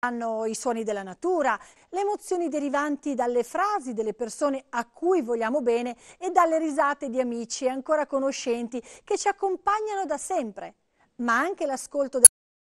hanno i suoni della natura, le emozioni derivanti dalle frasi delle persone a cui vogliamo bene e dalle risate di amici e ancora conoscenti che ci accompagnano da sempre, ma anche l'ascolto